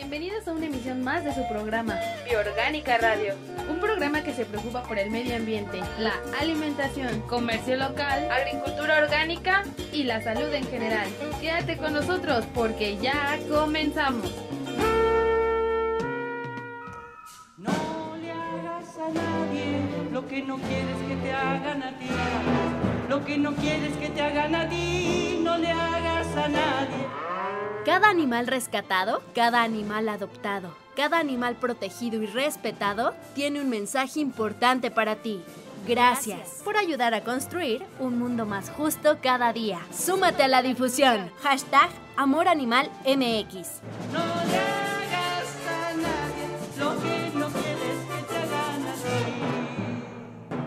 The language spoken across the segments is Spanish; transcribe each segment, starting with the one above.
Bienvenidos a una emisión más de su programa, Bioorgánica Radio, un programa que se preocupa por el medio ambiente, la alimentación, comercio local, agricultura orgánica y la salud en general. Quédate con nosotros porque ya comenzamos. No le hagas a nadie lo que no quieres que te hagan a ti. Lo que no quieres que te hagan a ti, no le hagas a nadie cada animal rescatado, cada animal adoptado, cada animal protegido y respetado tiene un mensaje importante para ti. Gracias, por ayudar a construir un mundo más justo cada día. Súmate a la difusión. Hashtag AmorAnimalMX No hagas a nadie lo que no quieres que te hagan a ti.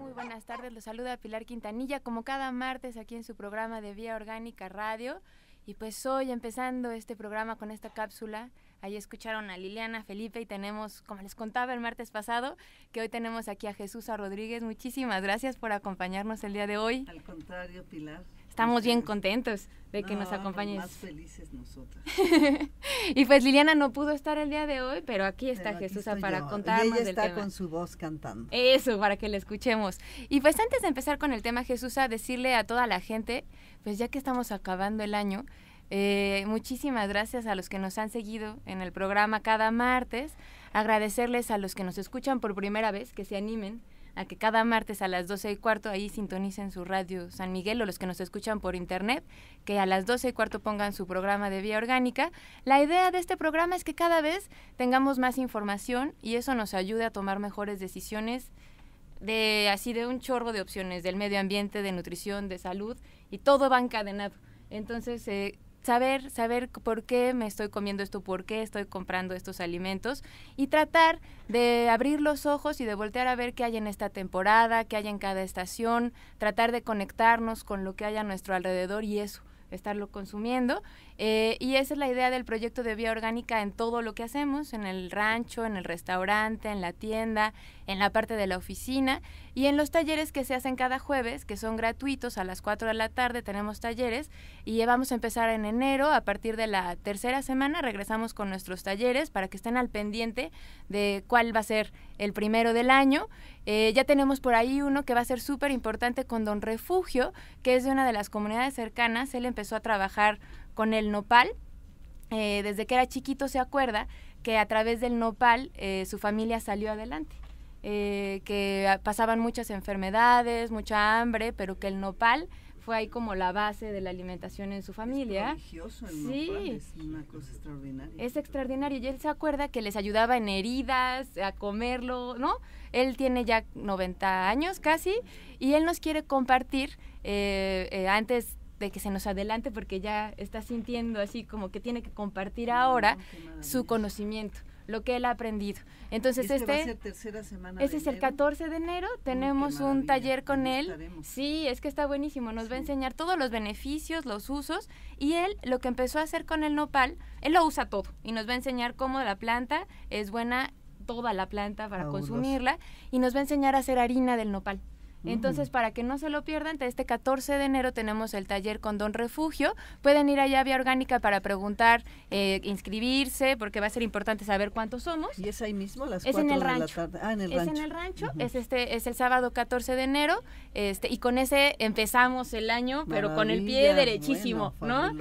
Muy buenas tardes, los saluda Pilar Quintanilla como cada martes aquí en su programa de Vía Orgánica Radio. Y pues hoy empezando este programa con esta cápsula, ahí escucharon a Liliana, Felipe y tenemos, como les contaba el martes pasado, que hoy tenemos aquí a Jesús a Rodríguez. Muchísimas gracias por acompañarnos el día de hoy. Al contrario, Pilar. Estamos bien este, contentos de que nos acompañes. Más felices nosotras. y pues Liliana no pudo estar el día de hoy, pero aquí está Jesús para contarnos y ella está con su voz cantando. Eso, para que la escuchemos. Y pues antes de empezar con el tema, Jesús, a decirle a toda la gente, pues ya que estamos acabando el año, eh, muchísimas gracias a los que nos han seguido en el programa cada martes. Agradecerles a los que nos escuchan por primera vez, que se animen a que cada martes a las 12 y cuarto ahí sintonicen su radio San Miguel o los que nos escuchan por internet, que a las 12 y cuarto pongan su programa de vía orgánica. La idea de este programa es que cada vez tengamos más información y eso nos ayude a tomar mejores decisiones de así de un chorro de opciones del medio ambiente, de nutrición, de salud y todo va encadenado. Entonces, eh, saber, saber por qué me estoy comiendo esto, por qué estoy comprando estos alimentos y tratar de abrir los ojos y de voltear a ver qué hay en esta temporada, qué hay en cada estación, tratar de conectarnos con lo que hay a nuestro alrededor y eso, estarlo consumiendo eh, y esa es la idea del proyecto de vía orgánica en todo lo que hacemos, en el rancho, en el restaurante, en la tienda, en la parte de la oficina y en los talleres que se hacen cada jueves, que son gratuitos, a las 4 de la tarde tenemos talleres y vamos a empezar en enero, a partir de la tercera semana regresamos con nuestros talleres para que estén al pendiente de cuál va a ser el primero del año. Eh, ya tenemos por ahí uno que va a ser súper importante con Don Refugio, que es de una de las comunidades cercanas, él empezó a trabajar con el nopal. Eh, desde que era chiquito se acuerda que a través del nopal eh, su familia salió adelante, eh, que pasaban muchas enfermedades, mucha hambre, pero que el nopal fue ahí como la base de la alimentación en su familia. Es el nopal, es una cosa extraordinaria. Es extraordinario y él se acuerda que les ayudaba en heridas, a comerlo, ¿no? Él tiene ya 90 años casi y él nos quiere compartir, antes de que se nos adelante porque ya está sintiendo así como que tiene que compartir ahora su conocimiento lo que él ha aprendido. Entonces este, este, es el 14 de enero, tenemos un taller con él. Sí, es que está buenísimo, nos va a enseñar todos los beneficios, los usos y él lo que empezó a hacer con el nopal, él lo usa todo y nos va a enseñar cómo la planta es buena toda la planta para consumirla y nos va a enseñar a hacer harina del nopal. Entonces, mm. para que no se lo pierdan, este 14 de enero tenemos el taller con Don Refugio. Pueden ir allá a Vía Orgánica para preguntar, eh, inscribirse, porque va a ser importante saber cuántos somos. ¿Y es ahí mismo? Las 4 de la tarde. Ah, en el es en el rancho. Es, este, es el sábado 14 de enero. Este, y con ese empezamos el año, pero con el pie derechísimo, ¿no?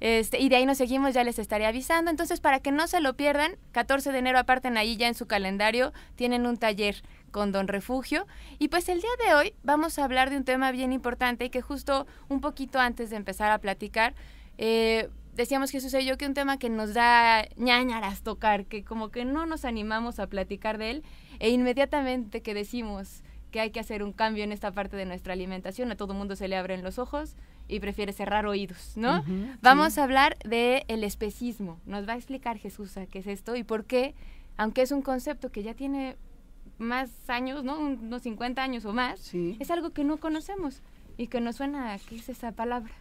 Este, y de ahí nos seguimos, ya les estaré avisando. Entonces, para que no se lo pierdan, 14 de enero aparten ahí ya en su calendario, tienen un taller con Don Refugio. Y pues el día de hoy vamos a hablar de un tema bien importante y que justo un poquito antes de empezar a platicar, eh, decíamos Jesús y yo que un tema que nos da ñañaras tocar, que como que no nos animamos a platicar de él e inmediatamente que decimos que hay que hacer un cambio en esta parte de nuestra alimentación, a todo mundo se le abren los ojos y prefiere cerrar oídos, ¿no? Vamos a hablar de el especismo. Nos va a explicar Jesús a qué es esto y por qué, aunque es un concepto que ya tiene más años, ¿no? Unos 50 años o más, es algo que no conocemos y que nos suena a qué es esa palabra.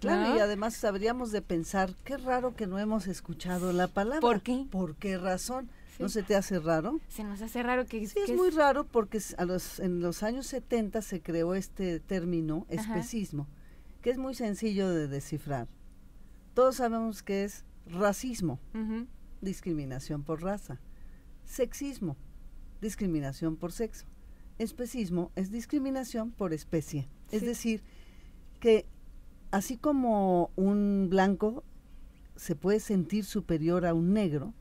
Claro, y además habríamos de pensar, qué raro que no hemos escuchado la palabra. ¿Por qué? ¿Por qué razón? ¿No se te hace raro? Se nos hace raro que... Sí, es muy raro porque a los, en los años 70 se creó este término, especismo, que es muy sencillo de descifrar. Todos sabemos que es racismo, discriminación por raza, sexismo, discriminación por sexo. Especismo es discriminación por especie. Es decir, que así como un blanco se puede sentir superior a un negro,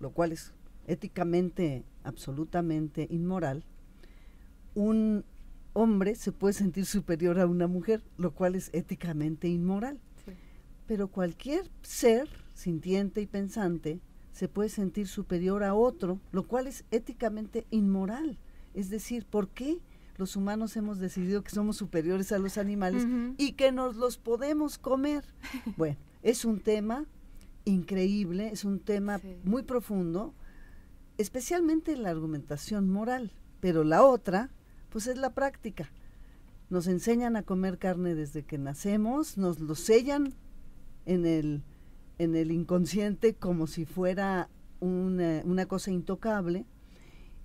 lo cual es éticamente absolutamente inmoral, un hombre se puede sentir superior a una mujer, lo cual es éticamente inmoral. Pero cualquier ser sintiente y pensante se puede sentir superior a otro, lo cual es éticamente inmoral. Es decir, ¿por qué los humanos hemos decidido que somos superiores a los animales y que nos los podemos comer? Bueno, es un tema increíble, es un tema muy profundo, especialmente la argumentación moral, pero la otra, pues es la práctica. Nos enseñan a comer carne desde que nacemos, nos lo sellan en el en el inconsciente como si fuera una, cosa intocable.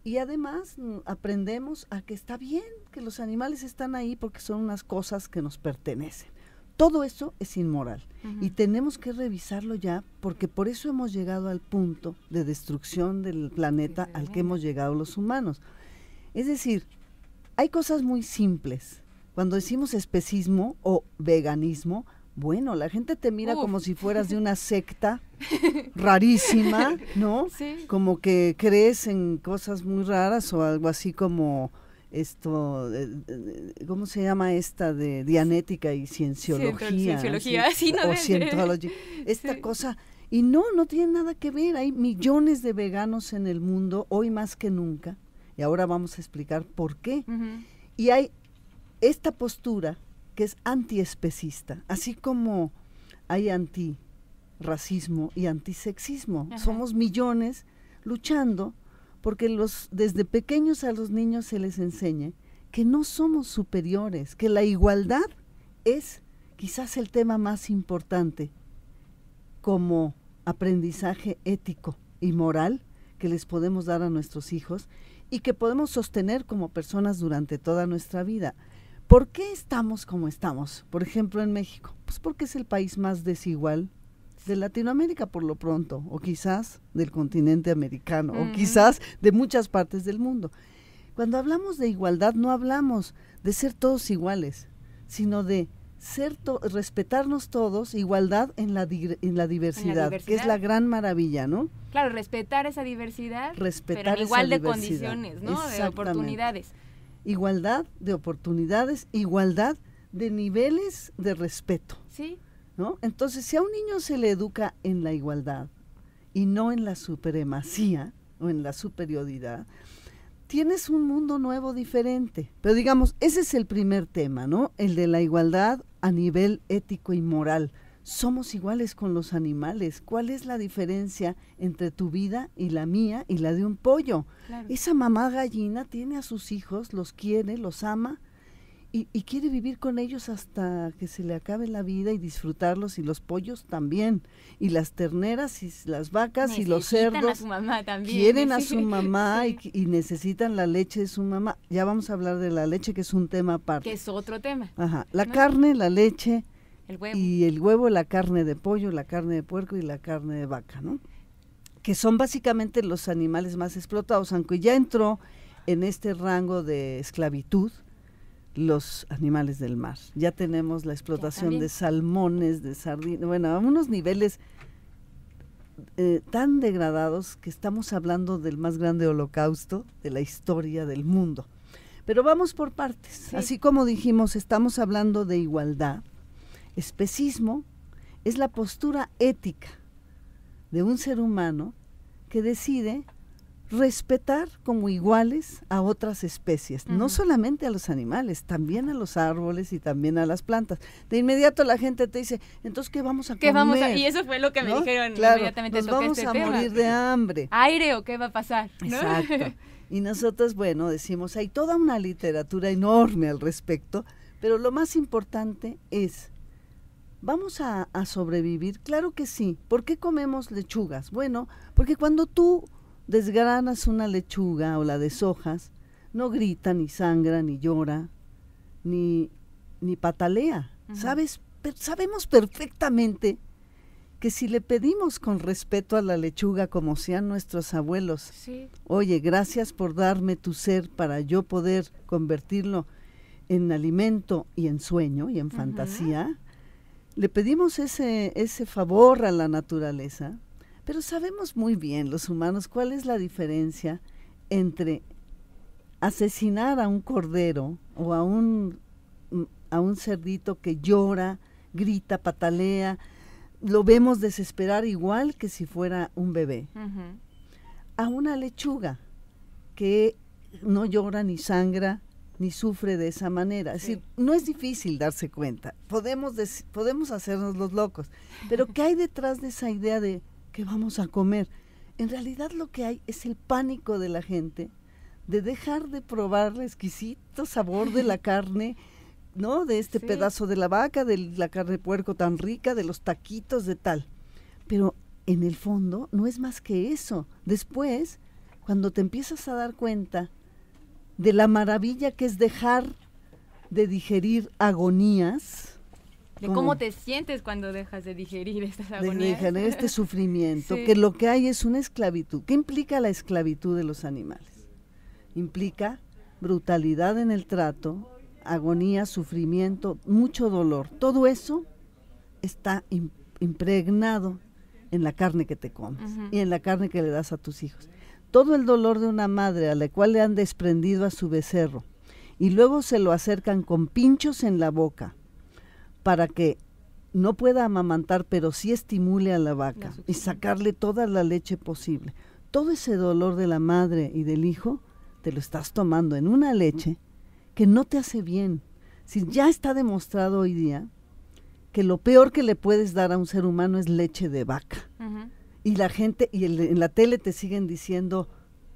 Y además mm, aprendemos a que está bien que los animales están ahí porque son unas cosas que nos pertenecen. Todo eso es inmoral y tenemos que revisarlo ya porque por eso hemos llegado al punto de destrucción del planeta al que hemos llegado los humanos. Es decir, hay cosas muy simples. Cuando decimos especismo o veganismo, bueno, la gente te mira como si fueras de una secta rarísima, ¿no? Como que crees en cosas muy raras o algo así como esto, eh, eh, ¿cómo se llama esta de dianética y cienciología? cienciología, sí, no O Esta cosa. Y no, no tiene nada que ver. Hay millones de veganos en el mundo, hoy más que nunca. Y ahora vamos a explicar por qué. Y hay esta postura que es antiespecista, así como hay anti-racismo y antisexismo. Somos millones luchando porque los, desde pequeños a los niños se les enseñe que no somos superiores, que la igualdad es quizás el tema más importante como aprendizaje ético y moral que les podemos dar a nuestros hijos y que podemos sostener como personas durante toda nuestra vida. ¿Por qué estamos como estamos? Por ejemplo, en México. Pues porque es el país más desigual de Latinoamérica por lo pronto, o quizás del continente americano, o quizás de muchas partes del mundo. Cuando hablamos de igualdad no hablamos de ser todos iguales, sino de ser respetarnos todos, igualdad en la, diversidad, que es la gran maravilla, ¿no? Claro, respetar esa diversidad, respetar pero en igual de condiciones, ¿no? De oportunidades igualdad de oportunidades, igualdad de niveles de respeto. Sí. Entonces, si a un niño se le educa en la igualdad y no en la supremacía o en la superioridad, tienes un mundo nuevo diferente. Pero digamos, ese es el primer tema, ¿no? El de la igualdad a nivel ético y moral somos iguales con los animales. ¿Cuál es la diferencia entre tu vida y la mía y la de un pollo? Esa mamá gallina tiene a sus hijos, los quiere, los ama y, quiere vivir con ellos hasta que se le acabe la vida y disfrutarlos y los pollos también y las terneras y las vacas y los cerdos a su mamá también. quieren a su mamá y, necesitan la leche de su mamá. Ya vamos a hablar de la leche que es un tema aparte. Que es otro tema. Ajá. La carne, la leche y el huevo, la carne de pollo, la carne de puerco y la carne de vaca, ¿no? Que son básicamente los animales más explotados, aunque ya entró en este rango de esclavitud los animales del mar. Ya tenemos la explotación de salmones, de sardinas, bueno, a unos niveles eh, tan degradados que estamos hablando del más grande holocausto de la historia del mundo. Pero vamos por partes. Así como dijimos, estamos hablando de igualdad, Especismo es la postura ética de un ser humano que decide respetar como iguales a otras especies, no solamente a los animales, también a los árboles y también a las plantas. De inmediato la gente te dice, entonces ¿qué vamos a ¿Qué comer? Vamos a, y eso fue lo que me dijeron inmediatamente. Nos vamos este a morir de hambre. ¿Aire o qué va a pasar? Exacto. Y nosotros, bueno, decimos, hay toda una literatura enorme al respecto, pero lo más importante es ¿Vamos a, sobrevivir? Claro que sí. ¿Por qué comemos lechugas? Bueno, porque cuando tú desgranas una lechuga o la deshojas, no grita, ni sangra, ni llora, ni, ni patalea. Sabes, sabemos perfectamente que si le pedimos con respeto a la lechuga como sean nuestros abuelos, oye, gracias por darme tu ser para yo poder convertirlo en alimento y en sueño y en fantasía, le pedimos ese, favor a la naturaleza, pero sabemos muy bien los humanos cuál es la diferencia entre asesinar a un cordero o a un, mm, cerdito que llora, grita, patalea, lo vemos desesperar igual que si fuera un bebé. A una lechuga que no llora ni sangra, ni sufre de esa manera. Es decir, no es difícil darse cuenta. Podemos, podemos hacernos los locos. Pero ¿qué hay detrás de esa idea de que vamos a comer? En realidad lo que hay es el pánico de la gente de dejar de probar el exquisito sabor de la carne, ¿no? De este pedazo de la vaca, de la carne de puerco tan rica, de los taquitos, de tal. Pero en el fondo no es más que eso. Después, cuando te empiezas a dar cuenta de la maravilla que es dejar de digerir agonías. De cómo, te sientes cuando dejas de digerir estas agonías. De este sufrimiento, que lo que hay es una esclavitud. ¿Qué implica la esclavitud de los animales? Implica brutalidad en el trato, agonía, sufrimiento, mucho dolor. Todo eso está impregnado en la carne que te comes y en la carne que le das a tus hijos todo el dolor de una madre a la cual le han desprendido a su becerro y luego se lo acercan con pinchos en la boca para que no pueda amamantar, pero sí estimule a la vaca y sacarle toda la leche posible. Todo ese dolor de la madre y del hijo te lo estás tomando en una leche que no te hace bien. Si ya está demostrado hoy día que lo peor que le puedes dar a un ser humano es leche de vaca y la gente, y en la tele te siguen diciendo,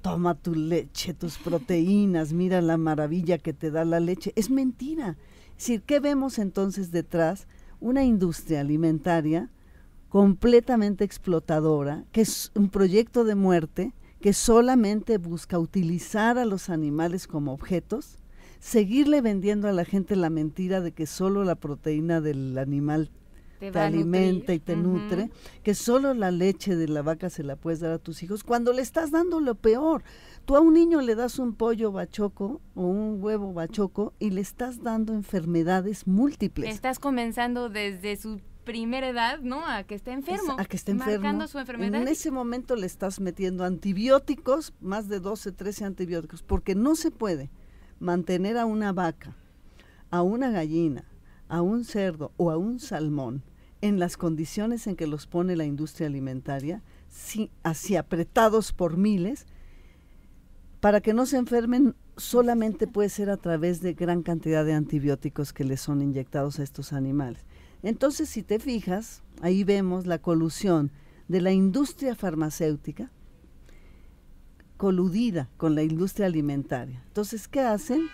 toma tu leche, tus proteínas, mira la maravilla que te da la leche. Es mentira. Es decir, ¿qué vemos entonces detrás? Una industria alimentaria completamente explotadora, que es un proyecto de muerte, que solamente busca utilizar a los animales como objetos, seguirle vendiendo a la gente la mentira de que solo la proteína del animal te, alimenta y te nutre, que solo la leche de la vaca se la puedes dar a tus hijos cuando le estás dando lo peor. Tú a un niño le das un pollo bachoco o un huevo bachoco y le estás dando enfermedades múltiples. Estás comenzando desde su primera edad, ¿no? A que esté enfermo. a que esté enfermo. Marcando su enfermedad. En ese momento le estás metiendo antibióticos, más de 12, 13 antibióticos, porque no se puede mantener a una vaca, a una gallina, a un cerdo o a un salmón en las condiciones en que los pone la industria alimentaria, así apretados por miles, para que no se enfermen solamente puede ser a través de gran cantidad de antibióticos que les son inyectados a estos animales. Entonces, si te fijas, ahí vemos la colusión de la industria farmacéutica coludida con la industria alimentaria. Entonces, ¿qué hacen?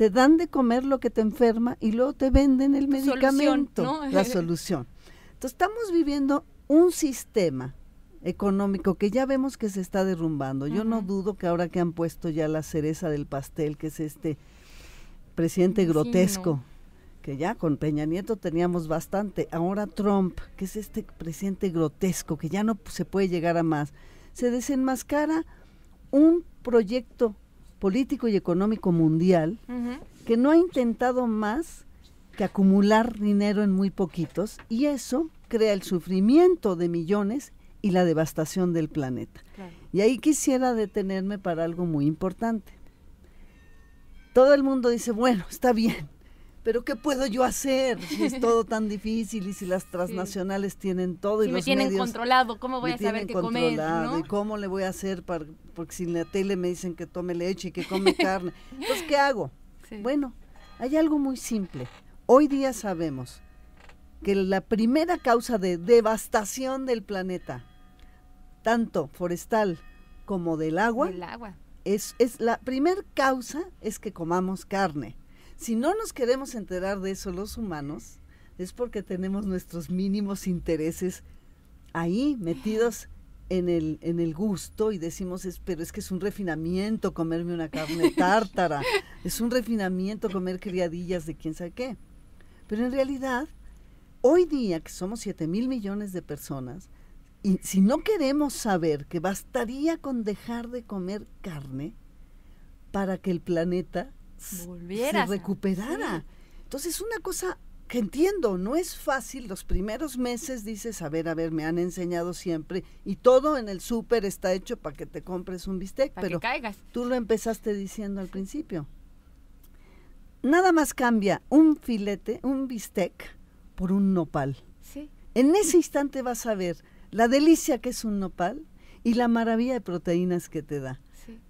te dan de comer lo que te enferma y luego te venden el medicamento, la solución. Entonces estamos viviendo un sistema económico que ya vemos que se está derrumbando. Yo no dudo que ahora que han puesto ya la cereza del pastel, que es este presidente grotesco, que ya con Peña Nieto teníamos bastante, ahora Trump, que es este presidente grotesco, que ya no se puede llegar a más, se desenmascara un proyecto político y económico mundial que no ha intentado más que acumular dinero en muy poquitos y eso crea el sufrimiento de millones y la devastación del planeta. Y ahí quisiera detenerme para algo muy importante. Todo el mundo dice, bueno, está bien, pero ¿qué puedo yo hacer si es todo tan difícil y si las transnacionales tienen todo y me los tienen controlado, ¿cómo voy a saber qué comer? ¿Y cómo le voy a hacer para porque si en la tele me dicen que tome leche y que come carne? Entonces, pues, ¿qué hago? Bueno, hay algo muy simple. Hoy día sabemos que la primera causa de devastación del planeta, tanto forestal como del agua, agua. Es, es la primera causa es que comamos carne si no nos queremos enterar de eso los humanos, es porque tenemos nuestros mínimos intereses ahí metidos en el, en el gusto y decimos, pero es que es un refinamiento comerme una carne tártara, es un refinamiento comer criadillas de quién sabe qué. Pero en realidad, hoy día que somos 7 mil millones de personas, y si no queremos saber que bastaría con dejar de comer carne para que el planeta Volviera. Se recuperara. Entonces, una cosa que entiendo, no es fácil. Los primeros meses dices, a ver, a ver, me han enseñado siempre y todo en el súper está hecho para que te compres un bistec, pero tú lo empezaste diciendo al principio. Nada más cambia un filete, un bistec, por un nopal. En ese instante vas a ver la delicia que es un nopal y la maravilla de proteínas que te da.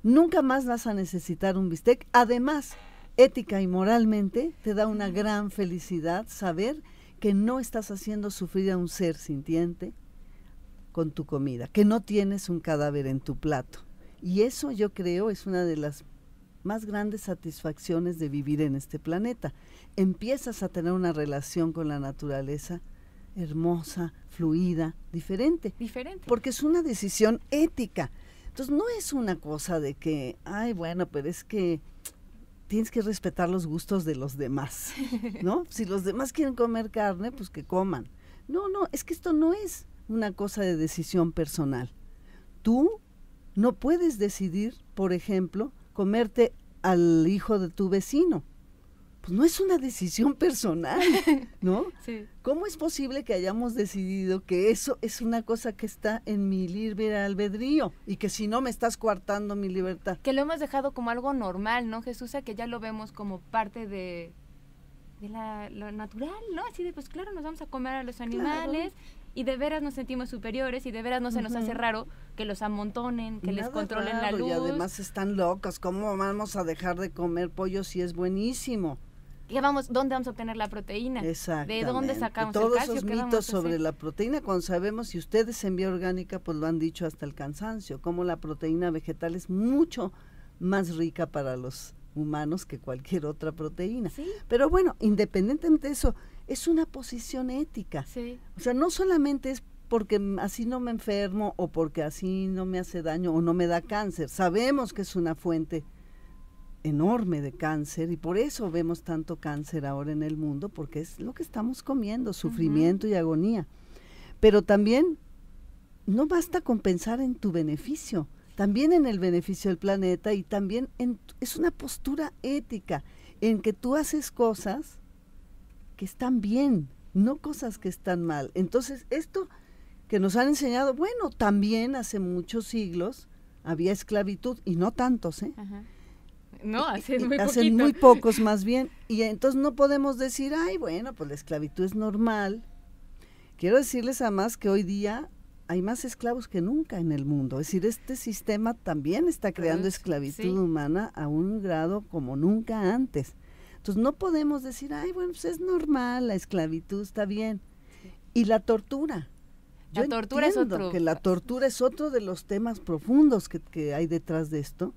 Nunca más vas a necesitar un bistec. Además, ética y moralmente te da una gran felicidad saber que no estás haciendo sufrir a un ser sintiente con tu comida, que no tienes un cadáver en tu plato. Y eso yo creo es una de las más grandes satisfacciones de vivir en este planeta. Empiezas a tener una relación con la naturaleza hermosa, fluida, diferente. Diferente. Porque es una decisión ética. Entonces, no es una cosa de que, ay, bueno, pero es que tienes que respetar los gustos de los demás, ¿no? si los demás quieren comer carne, pues que coman. No, no, es que esto no es una cosa de decisión personal. Tú no puedes decidir, por ejemplo, comerte al hijo de tu vecino pues no es una decisión personal, ¿no? Sí. ¿Cómo es posible que hayamos decidido que eso es una cosa que está en mi libre albedrío y que si no me estás coartando mi libertad? Que lo hemos dejado como algo normal, ¿no, Jesús? que ya lo vemos como parte de, de la, lo natural, ¿no? Así de, pues claro, nos vamos a comer a los animales. Y de veras nos sentimos superiores y de veras no se nos hace raro que los amontonen, que les controlen la luz. Y además están locos, ¿cómo vamos a dejar de comer pollo si es buenísimo? vamos, ¿Dónde vamos a obtener la proteína? ¿De dónde sacamos Todos el calcio? esos mitos sobre la proteína, cuando sabemos, si ustedes en vía orgánica, pues lo han dicho hasta el cansancio, como la proteína vegetal es mucho más rica para los humanos que cualquier otra proteína. Pero bueno, independientemente de eso, es una posición ética. O sea, no solamente es porque así no me enfermo o porque así no me hace daño o no me da cáncer. Sabemos que es una fuente enorme de cáncer y por eso vemos tanto cáncer ahora en el mundo, porque es lo que estamos comiendo, sufrimiento y agonía. Pero también no basta con pensar en tu beneficio, también en el beneficio del planeta y también es una postura ética en que tú haces cosas que están bien, no cosas que están mal. Entonces, esto que nos han enseñado, bueno, también hace muchos siglos había esclavitud y no tantos, ¿eh? No, hacen muy pocos más bien. Y entonces no podemos decir, ay, bueno, pues la esclavitud es normal. Quiero decirles además que hoy día hay más esclavos que nunca en el mundo. Es decir, este sistema también está creando esclavitud humana a un grado como nunca antes. Entonces no podemos decir, ay, bueno, pues es normal, la esclavitud está bien. Y la tortura. La tortura es otro. que la tortura es otro de los temas profundos que hay detrás de esto.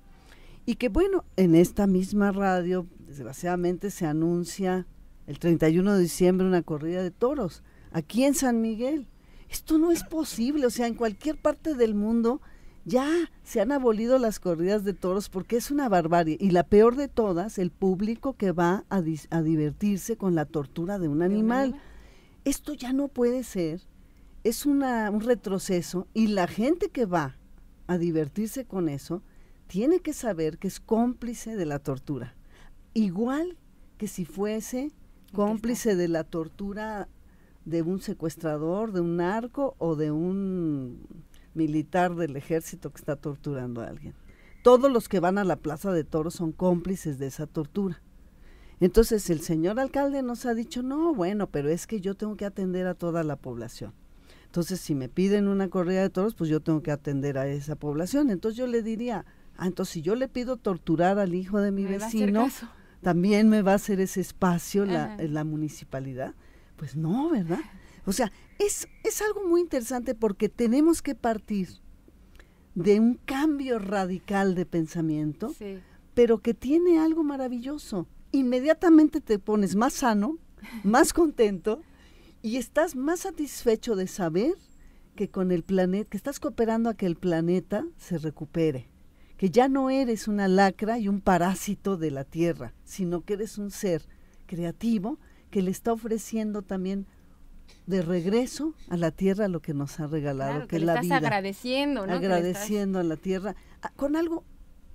Y que bueno, en esta misma radio, desgraciadamente, se anuncia el 31 de diciembre una corrida de toros, aquí en San Miguel. Esto no es posible, o sea, en cualquier parte del mundo ya se han abolido las corridas de toros porque es una barbarie. Y la peor de todas, el público que va a, divertirse con la tortura de un animal. ¿De un animal? Esto ya no puede ser, es una, un retroceso y la gente que va a divertirse con eso, tiene que saber que es cómplice de la tortura, igual que si fuese cómplice de la tortura de un secuestrador, de un narco o de un militar del ejército que está torturando a alguien. Todos los que van a la Plaza de Toros son cómplices de esa tortura. Entonces el señor alcalde nos ha dicho, no, bueno, pero es que yo tengo que atender a toda la población. Entonces si me piden una corrida de toros, pues yo tengo que atender a esa población. Entonces yo le diría, Ah, entonces si yo le pido torturar al hijo de mi vecino, también me va a hacer ese espacio eh, la, municipalidad. Pues no, ¿verdad? O sea, es, es algo muy interesante porque tenemos que partir de un cambio radical de pensamiento, pero que tiene algo maravilloso. Inmediatamente te pones más sano, más contento y estás más satisfecho de saber que con el planeta, que estás cooperando a que el planeta se recupere ya no eres una lacra y un parásito de la tierra, sino que eres un ser creativo que le está ofreciendo también de regreso a la tierra lo que nos ha regalado, que, le la estás agradeciendo, ¿no? Agradeciendo a la tierra con algo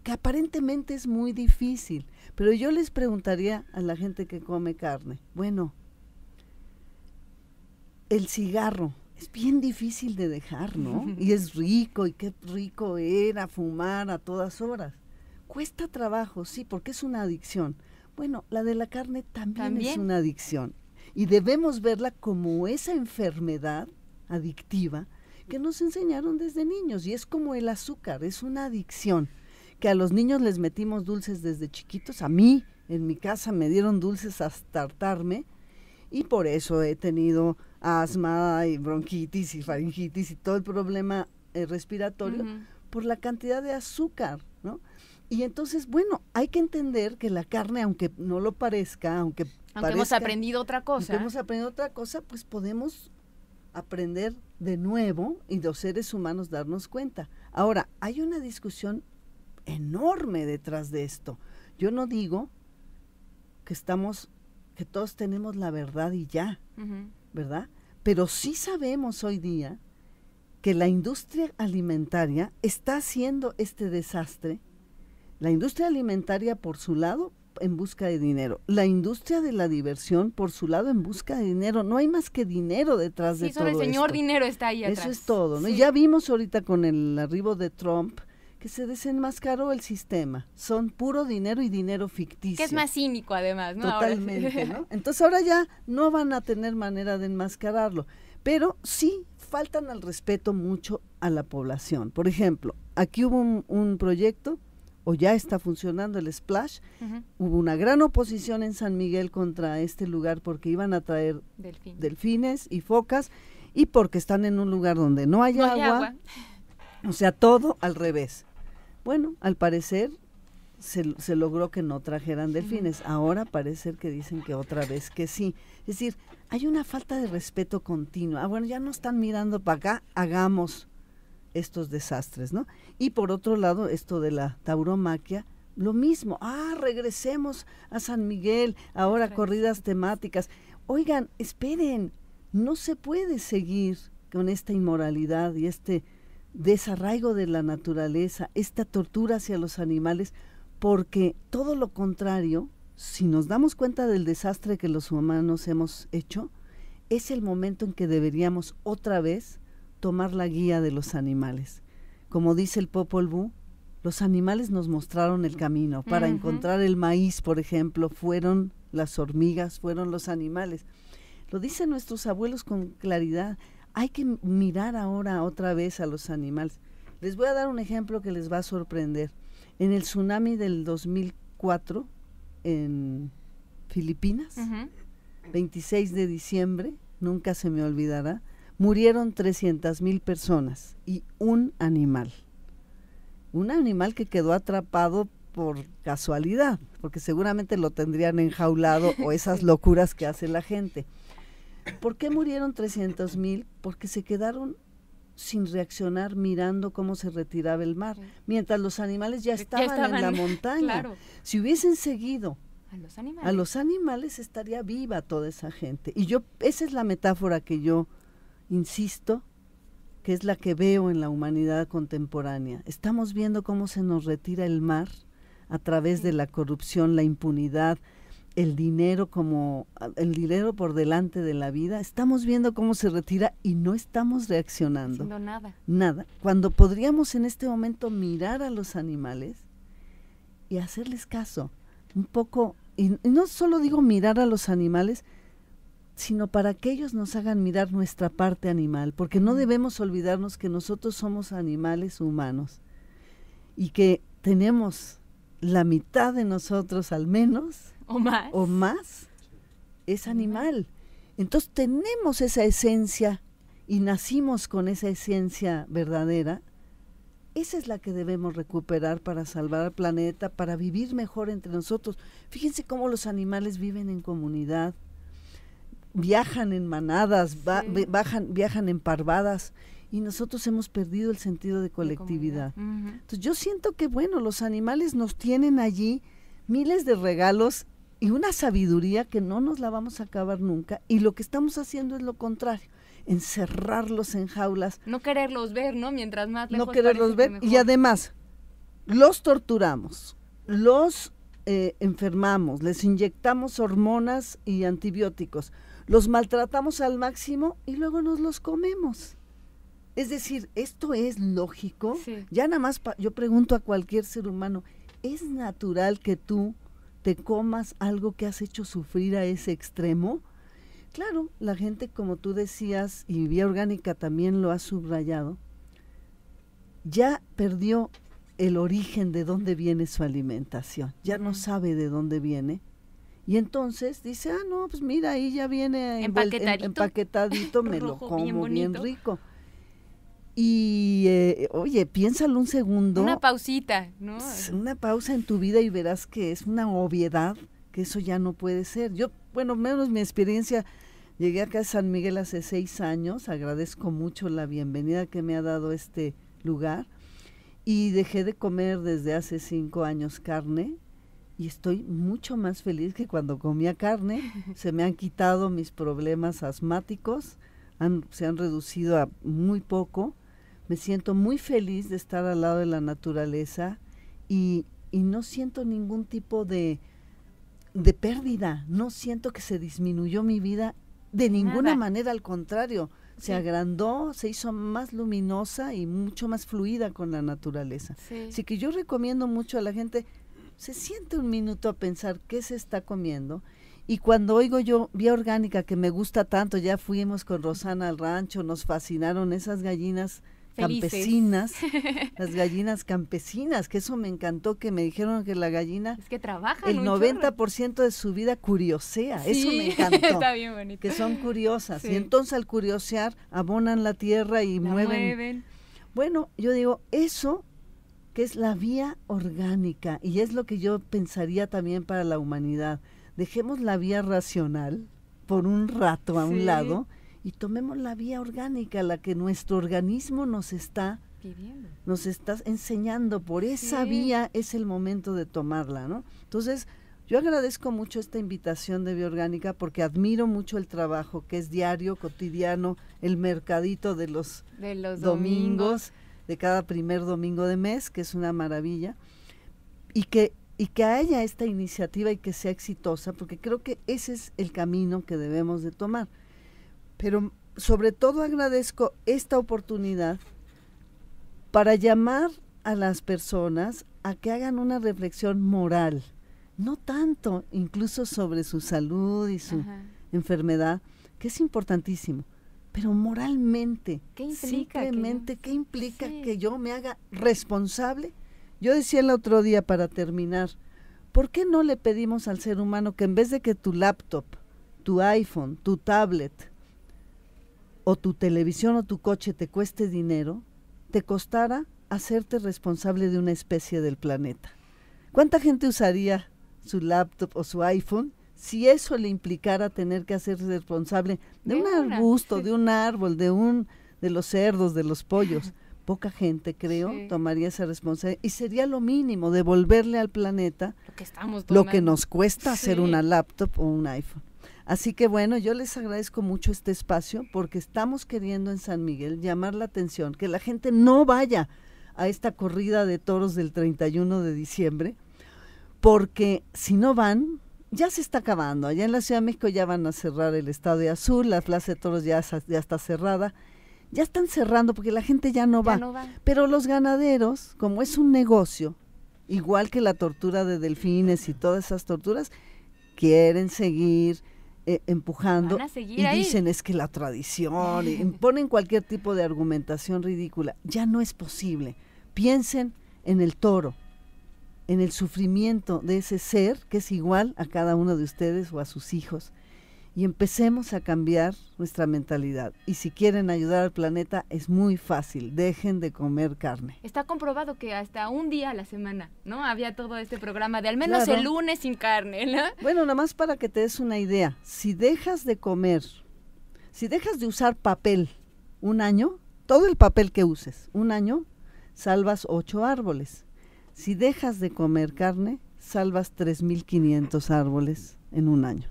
que aparentemente es muy difícil, pero yo les preguntaría a la gente que come carne, bueno, el cigarro, es bien difícil de dejar, ¿no? Y es rico, y qué rico era fumar a todas horas. Cuesta trabajo, sí, porque es una adicción. Bueno, la de la carne también, es una adicción. Y debemos verla como esa enfermedad adictiva que nos enseñaron desde niños. Y es como el azúcar, es una adicción. Que a los niños les metimos dulces desde chiquitos. A mí, en mi casa, me dieron dulces hasta hartarme y por eso he tenido asma y bronquitis y faringitis y todo el problema eh, respiratorio por la cantidad de azúcar, ¿no? Y entonces, bueno, hay que entender que la carne, aunque no lo parezca, aunque... Aunque hemos aprendido otra cosa. Aunque hemos aprendido otra cosa, pues podemos aprender de nuevo y los seres humanos darnos cuenta. Ahora, hay una discusión enorme detrás de esto. Yo no digo que estamos que todos tenemos la verdad y ya, ¿verdad? Pero sí sabemos hoy día que la industria alimentaria está haciendo este desastre. La industria alimentaria por su lado en busca de dinero. La industria de la diversión por su lado en busca de dinero. No hay más que dinero detrás de todo. Sí, solo el señor dinero está ahí atrás. Eso es todo, ¿no? ya vimos ahorita con el arribo de Trump que se desenmascaró el sistema. Son puro dinero y dinero ficticio. Que es más cínico además, ¿no? Totalmente, Entonces ahora ya no van a tener manera de enmascararlo, pero sí faltan al respeto mucho a la población. Por ejemplo, aquí hubo un, proyecto o ya está funcionando el splash. Hubo una gran oposición en San Miguel contra este lugar porque iban a traer delfines y focas y porque están en un lugar donde no hay, hay agua. O sea, todo al revés. Bueno, al parecer se, logró que no trajeran delfines. Ahora parece que dicen que otra vez que sí. Es decir, hay una falta de respeto continua. Ah, bueno, ya no están mirando para acá, hagamos estos desastres, ¿no? Y por otro lado, esto de la tauromaquia, lo mismo. Ah, regresemos a San Miguel, ahora corridas temáticas. Oigan, esperen, no se puede seguir con esta inmoralidad y este desarraigo de la naturaleza, esta tortura hacia los animales, porque todo lo contrario, si nos damos cuenta del desastre que los humanos hemos hecho, es el momento en que deberíamos otra vez tomar la guía de los animales. Como dice el Popol Vuh, los animales nos mostraron el camino. Para encontrar el maíz, por ejemplo, fueron las hormigas, fueron los animales. Lo dicen nuestros abuelos con claridad hay que mirar ahora otra vez a los animales. Les voy a dar un ejemplo que les va a sorprender. En el tsunami del 2004 en Filipinas, 26 de diciembre, nunca se me olvidará, murieron 300 mil personas y un animal. Un animal que quedó atrapado por casualidad, porque seguramente lo tendrían enjaulado o esas locuras que hace la gente. ¿Por qué murieron 300.000 mil? Porque se quedaron sin reaccionar mirando cómo se retiraba el mar, mientras los animales ya estaban, en la montaña. Si hubiesen seguido a los, animales. estaría viva toda esa gente. Y yo, esa es la metáfora que yo insisto, que es la que veo en la humanidad contemporánea. Estamos viendo cómo se nos retira el mar a través de la corrupción, la impunidad, el dinero como el dinero por delante de la vida, estamos viendo cómo se retira y no estamos reaccionando. nada. Nada. Cuando podríamos en este momento mirar a los animales y hacerles caso, un poco, y, y no solo digo mirar a los animales, sino para que ellos nos hagan mirar nuestra parte animal, porque no debemos olvidarnos que nosotros somos animales humanos y que tenemos la mitad de nosotros al menos, o más, es animal. Entonces tenemos esa esencia y nacimos con esa esencia verdadera. Esa es la que debemos recuperar para salvar al planeta, para vivir mejor entre nosotros. Fíjense cómo los animales viven en comunidad, viajan en manadas, bajan, viajan en parvadas y nosotros hemos perdido el sentido de colectividad. Entonces yo siento que, bueno, los animales nos tienen allí miles de regalos y una sabiduría que no nos la vamos a acabar nunca y lo que estamos haciendo es lo contrario encerrarlos en jaulas. No quererlos ver, ¿no? Mientras más No quererlos ver. y además, los torturamos, los eh, enfermamos, les inyectamos hormonas y antibióticos, los maltratamos al máximo y luego nos los comemos. Es decir, ¿esto es lógico? Ya nada más yo pregunto a cualquier ser humano, ¿es natural que tú te comas algo que has hecho sufrir a ese extremo? Claro, la gente, como tú decías, y Vía Orgánica también lo ha subrayado, ya perdió el origen de dónde viene su alimentación, ya no sabe de dónde viene. Y entonces dice, ah, no, pues mira, ahí ya viene empaquetadito, me lo como bien rico. Y eh, oye, piénsalo un segundo. Una pausita, ¿no? Una pausa en tu vida y verás que es una obviedad, que eso ya no puede ser. Yo, bueno, menos mi experiencia, llegué acá a San Miguel hace seis años, agradezco mucho la bienvenida que me ha dado este lugar y dejé de comer desde hace cinco años carne y estoy mucho más feliz que cuando comía carne. Se me han quitado mis problemas asmáticos, se han reducido a muy poco me siento muy feliz de estar al lado de la naturaleza y, y no siento ningún tipo de, de, pérdida, no siento que se disminuyó mi vida de ninguna manera, al contrario, se agrandó, se hizo más luminosa y mucho más fluida con la naturaleza. Así que yo recomiendo mucho a la gente, se siente un minuto a pensar qué se está comiendo. Y cuando oigo yo vía orgánica que me gusta tanto, ya fuimos con Rosana al rancho, nos fascinaron esas gallinas campesinas, las gallinas campesinas, que eso me encantó, que me dijeron que la gallina... Es que trabaja. El 90% de su vida curiosea, eso me encantó. Que son curiosas. Y entonces al curiosear abonan la tierra y mueven. Bueno, yo digo, eso que es la vía orgánica y es lo que yo pensaría también para la humanidad. Dejemos la vía racional por un rato a un lado y tomemos la vía orgánica, la que nuestro organismo nos está Pidiendo. nos está enseñando. Por esa vía es el momento de tomarla, ¿no? Entonces, yo agradezco mucho esta invitación de Vía Orgánica porque admiro mucho el trabajo que es diario, cotidiano, el mercadito de los, domingos, domingos, de cada primer domingo de mes, que es una maravilla, y que, y que haya esta iniciativa y que sea exitosa, porque creo que ese es el camino que debemos de tomar pero sobre todo agradezco esta oportunidad para llamar a las personas a que hagan una reflexión moral, no tanto incluso sobre su salud y su enfermedad, que es importantísimo, pero moralmente, ¿Qué simplemente, ¿qué implica que yo me haga responsable? Yo decía el otro día para terminar, ¿por qué no le pedimos al ser humano que en vez de que tu laptop, tu iPhone, tu tablet, o tu televisión o tu coche te cueste dinero, te costara hacerte responsable de una especie del planeta. ¿Cuánta gente usaría su laptop o su iPhone si eso le implicara tener que hacerse responsable de, un arbusto, de un árbol, de un de los cerdos, de los pollos? Poca gente, creo, tomaría esa responsabilidad y sería lo mínimo devolverle al planeta lo que, nos cuesta hacer una laptop o un iPhone. Así que bueno, yo les agradezco mucho este espacio porque estamos queriendo en San Miguel llamar la atención, que la gente no vaya a esta corrida de toros del 31 de diciembre, porque si no van, ya se está acabando. Allá en la Ciudad de México ya van a cerrar el Estado de Azul, la Plaza de Toros ya, está cerrada. Ya están cerrando porque la gente Ya no va. Pero los ganaderos, como es un negocio, igual que la tortura de delfines y todas esas torturas, quieren seguir eh, empujando y dicen es que la tradición, y ponen cualquier tipo de argumentación ridícula. Ya no es posible. Piensen en el toro, en el sufrimiento de ese ser que es igual a cada uno de ustedes o a sus hijos, y empecemos a cambiar nuestra mentalidad. Y si quieren ayudar al planeta, es muy fácil, dejen de comer carne. Está comprobado que hasta un día a la semana, ¿no? Había todo este programa de al menos el lunes sin carne, ¿no? Bueno, nada más para que te des una idea, si dejas de comer, si dejas de usar papel un año, todo el papel que uses, un año, salvas ocho árboles. Si dejas de comer carne, salvas 3.500 árboles en un año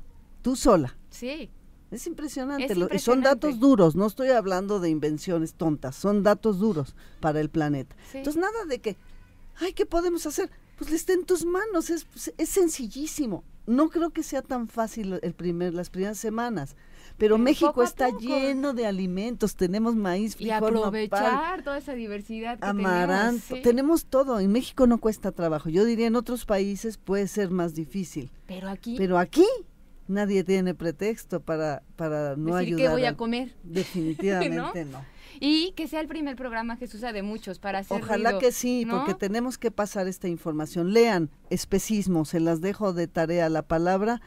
tú sola. Sí. Es impresionante. Son datos duros, no estoy hablando de invenciones tontas, son datos duros para el planeta. Entonces, nada de que, ay, ¿qué podemos hacer? Pues está en tus manos, es, pues, sencillísimo. No creo que sea tan fácil el primer, las primeras semanas. Pero México está lleno de alimentos, tenemos maíz, frijol, y aprovechar toda esa diversidad que amaranto, tenemos, tenemos todo. En México no cuesta trabajo. Yo diría en otros países puede ser más difícil. Pero aquí, pero aquí nadie tiene pretexto para, para no Decir ayudar. que voy a comer. Definitivamente ¿No? Y que sea el primer programa, Jesús, de muchos para hacer Ojalá que sí, porque tenemos que pasar esta información. Lean especismo, se las dejo de tarea. La palabra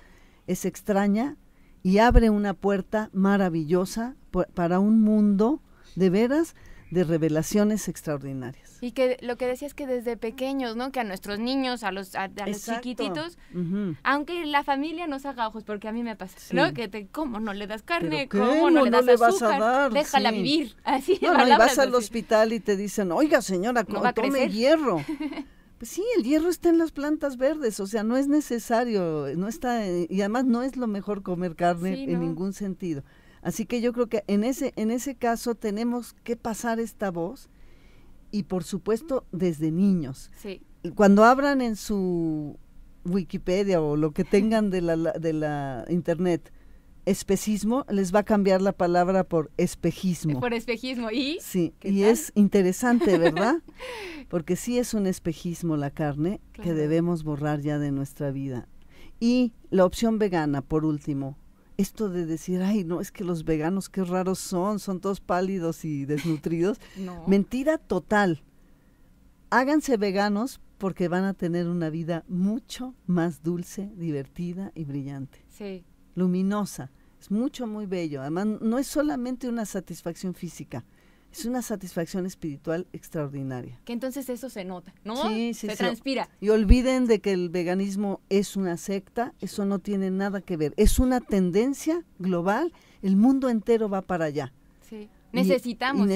es extraña y abre una puerta maravillosa para un mundo de veras de revelaciones extraordinarias. Y que lo que decías es que desde pequeños, ¿no? Que a nuestros niños, a los, a, los chiquititos, aunque la familia nos haga ojos, porque a mí me pasa, ¿no? Que te, ¿cómo no le das carne? ¿Cómo no, le das vas a dar, Déjala vivir. Así no, no, y vas al hospital y te dicen, oiga señora, tome hierro. Pues sí, el hierro está en las plantas verdes, o sea, no es necesario, no está, y además no es lo mejor comer carne en ningún sentido. Así que yo creo que en ese, en ese caso tenemos que pasar esta voz y por supuesto desde niños. Sí. Cuando abran en su Wikipedia o lo que tengan de la, de la internet, especismo, les va a cambiar la palabra por espejismo. Por espejismo, ¿y? Sí, y es interesante, ¿verdad? Porque sí es un espejismo la carne que debemos borrar ya de nuestra vida. Y la opción vegana, por último, esto de decir, ay, no, es que los veganos qué raros son, son todos pálidos y desnutridos. Mentira total. Háganse veganos porque van a tener una vida mucho más dulce, divertida y brillante. Sí. Luminosa. Es mucho, muy bello. Además, no es solamente una satisfacción física, es una satisfacción espiritual extraordinaria. Que entonces eso se nota, ¿no? se transpira. Y olviden de que el veganismo es una secta, eso no tiene nada que ver. Es una tendencia global, el mundo entero va para allá. Sí. Necesitamos,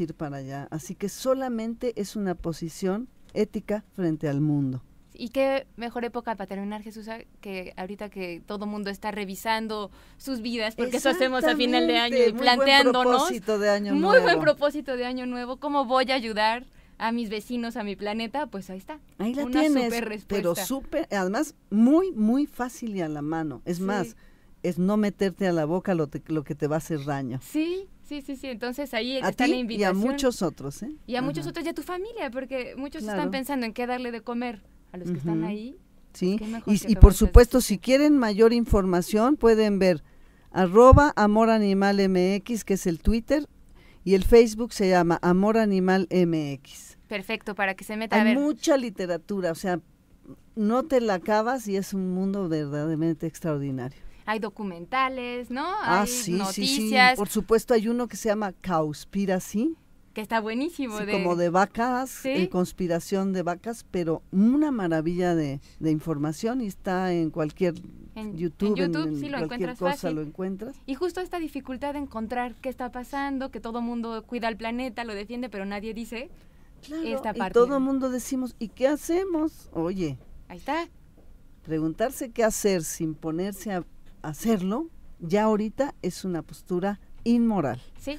ir para allá. Así que solamente es una posición ética frente al mundo. Y qué mejor época para terminar, Jesús, que ahorita que todo mundo está revisando sus vidas, porque eso hacemos a final de año y muy Buen de año muy buen propósito de año nuevo. ¿Cómo voy a ayudar a mis vecinos, a mi planeta? Pues ahí está. Ahí la Una tienes. Super respuesta. Pero súper, además, muy, muy fácil y a la mano. Es más, es no meterte a la boca lo, que te va a hacer daño. Sí, Sí, sí, sí. Entonces ahí a está la invitación. Y a muchos otros, ¿eh? Y a muchos otros y a tu familia, porque muchos están pensando en qué darle de comer a los que están ahí. Pues, sí, y, por supuesto, si quieren mayor información, pueden ver arroba Amor que es el Twitter, y el Facebook se llama amoranimalmx. Perfecto, para que se meta a ver. mucha literatura, o sea, no te la acabas y es un mundo verdaderamente extraordinario. Hay documentales, ¿no? Ah, hay noticias. Por supuesto, hay uno que se llama sí que está buenísimo. Sí, Como de vacas, en eh, conspiración de vacas, pero una maravilla de, información y está en cualquier YouTube. En YouTube, cosa, lo encuentras. Y justo esta dificultad de encontrar qué está pasando, que todo mundo cuida al planeta, lo defiende, pero nadie dice claro, esta parte. Y todo el mundo decimos, ¿y qué hacemos? Oye. Ahí está. Preguntarse qué hacer sin ponerse a hacerlo, ya ahorita es una postura inmoral. Sí,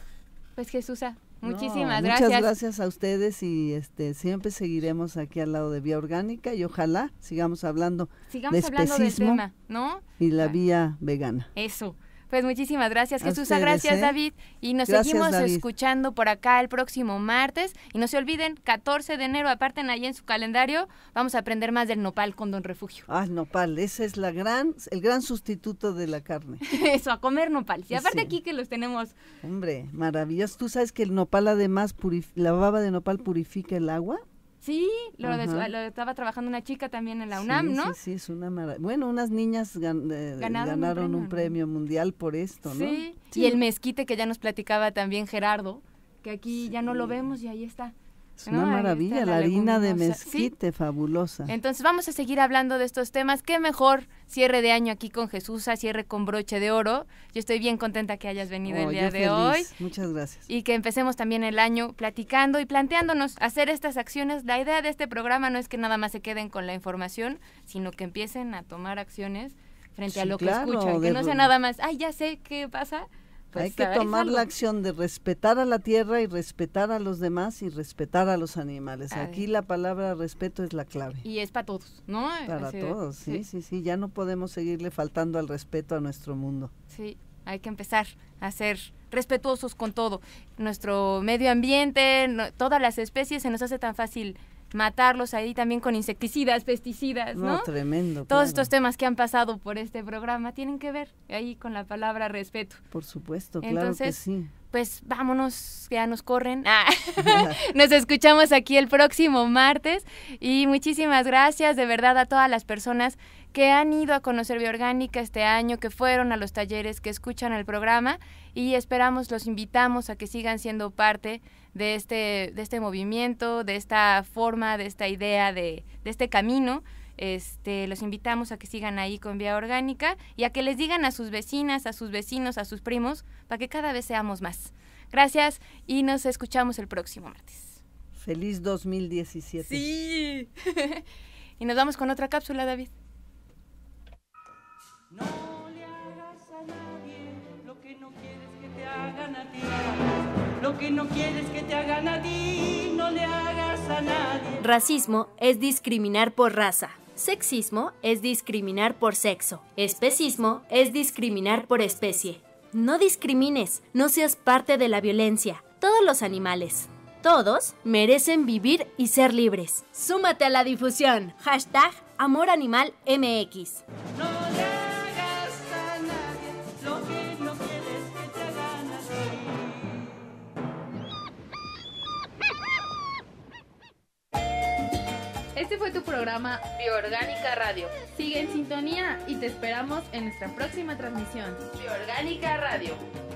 pues Jesús, ah, Muchísimas gracias. Muchas gracias a ustedes y este siempre seguiremos aquí al lado de Vía Orgánica y ojalá sigamos hablando de hablando ¿no? Y la vía vegana. Eso. Pues muchísimas gracias, Jesús. gracias, ¿eh? David. Y nos seguimos escuchando por acá el próximo martes. Y no se olviden, 14 de enero, aparten ahí en su calendario, vamos a aprender más del nopal con Don Refugio. Ah, nopal, ese es la gran, el gran sustituto de la carne. Eso, a comer nopal. Y aparte aquí que los tenemos. Hombre, maravilloso. Tú sabes que el nopal además, la baba de nopal purifica el agua. Sí, lo, estaba trabajando una chica también en la UNAM, ¿no? Sí, sí, es una maravilla. Bueno, unas niñas eh, ganaron, un, premio, mundial por esto, ¿no? Sí. y el mezquite que ya nos platicaba también Gerardo, que aquí ya no lo vemos y ahí está una maravilla, la, harina de mezquite, fabulosa. Entonces vamos a seguir hablando de estos temas. Qué mejor cierre de año aquí con Jesús, a cierre con broche de oro. Yo estoy bien contenta que hayas venido el oh, día de hoy. Muchas gracias. Y que empecemos también el año platicando y planteándonos hacer estas acciones. La idea de este programa no es que nada más se queden con la información, sino que empiecen a tomar acciones frente a lo que escuchan. Que no sea nada más, ay, ya sé qué pasa, pues hay que tomar la acción de respetar a la tierra y respetar a los demás y respetar a los animales. Aquí la palabra respeto es la clave. Y es para todos, ¿no? Para todos, sí, sí, sí, Ya no podemos seguirle faltando al respeto a nuestro mundo. Sí, hay que empezar a ser respetuosos con todo. Nuestro medio ambiente, todas las especies, se nos hace tan fácil matarlos ahí también con insecticidas, pesticidas, ¿no? tremendo. Todos estos temas que han pasado por este programa tienen que ver ahí con la palabra respeto. Por supuesto, claro Entonces, que sí. Pues vámonos, ya nos corren. Ah, nos escuchamos aquí el próximo martes y muchísimas gracias de verdad a todas las personas que han ido a conocer Bioorgánica este año, que fueron a los talleres, que escuchan el programa y esperamos, los invitamos a que sigan siendo parte de este, de este movimiento, de esta forma, de esta idea, de, este camino. Este, los invitamos a que sigan ahí con Vía Orgánica y a que les digan a sus vecinas, a sus vecinos, a sus primos, para que cada vez seamos más. Gracias y nos escuchamos el próximo martes. Feliz 2017. Sí. y nos vamos con otra cápsula, David. que no quieres que te haga nadie no le hagas a nadie. Racismo es discriminar por raza. Sexismo es discriminar por sexo. Especismo es discriminar por especie. No discrimines, no seas parte de la violencia. Todos los animales, todos merecen vivir y ser libres. Súmate a la difusión. Hashtag AmorAnimalMX. Este fue tu programa Bioorgánica Radio. Sigue en sintonía y te esperamos en nuestra próxima transmisión. Bioorgánica Radio.